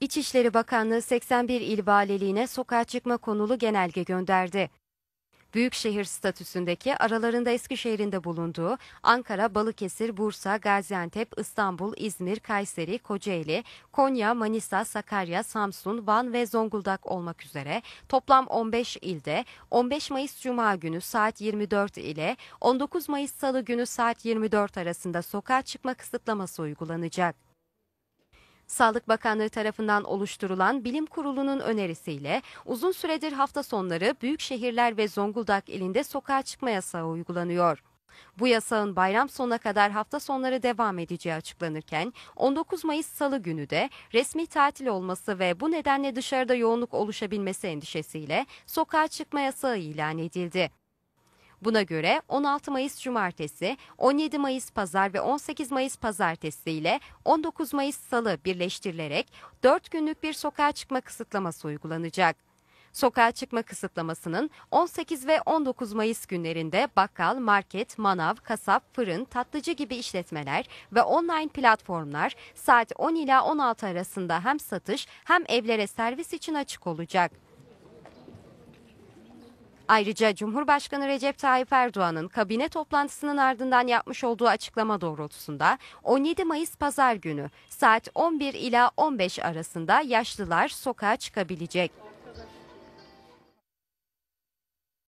İçişleri Bakanlığı 81 il valiliğine sokağa çıkma konulu genelge gönderdi. Büyükşehir statüsündeki aralarında Eskişehir'in de bulunduğu Ankara, Balıkesir, Bursa, Gaziantep, İstanbul, İzmir, Kayseri, Kocaeli, Konya, Manisa, Sakarya, Samsun, Van ve Zonguldak olmak üzere toplam 15 ilde 15 Mayıs Cuma günü saat 24 ile 19 Mayıs Salı günü saat 24 arasında sokağa çıkma kısıtlaması uygulanacak. Sağlık Bakanlığı tarafından oluşturulan bilim kurulunun önerisiyle uzun süredir hafta sonları büyük şehirler ve Zonguldak ilinde sokağa çıkma yasağı uygulanıyor. Bu yasağın bayram sonuna kadar hafta sonları devam edeceği açıklanırken 19 Mayıs Salı günü de resmi tatil olması ve bu nedenle dışarıda yoğunluk oluşabilmesi endişesiyle sokağa çıkma yasağı ilan edildi. Buna göre 16 Mayıs Cumartesi, 17 Mayıs Pazar ve 18 Mayıs Pazartesi ile 19 Mayıs Salı birleştirilerek 4 günlük bir sokağa çıkma kısıtlaması uygulanacak. Sokağa çıkma kısıtlamasının 18 ve 19 Mayıs günlerinde bakkal, market, manav, kasap, fırın, tatlıcı gibi işletmeler ve online platformlar saat 10 ila 16 arasında hem satış hem evlere servis için açık olacak. Ayrıca Cumhurbaşkanı Recep Tayyip Erdoğan'ın kabine toplantısının ardından yapmış olduğu açıklama doğrultusunda 17 Mayıs pazar günü saat 11 ila 15 arasında yaşlılar sokağa çıkabilecek.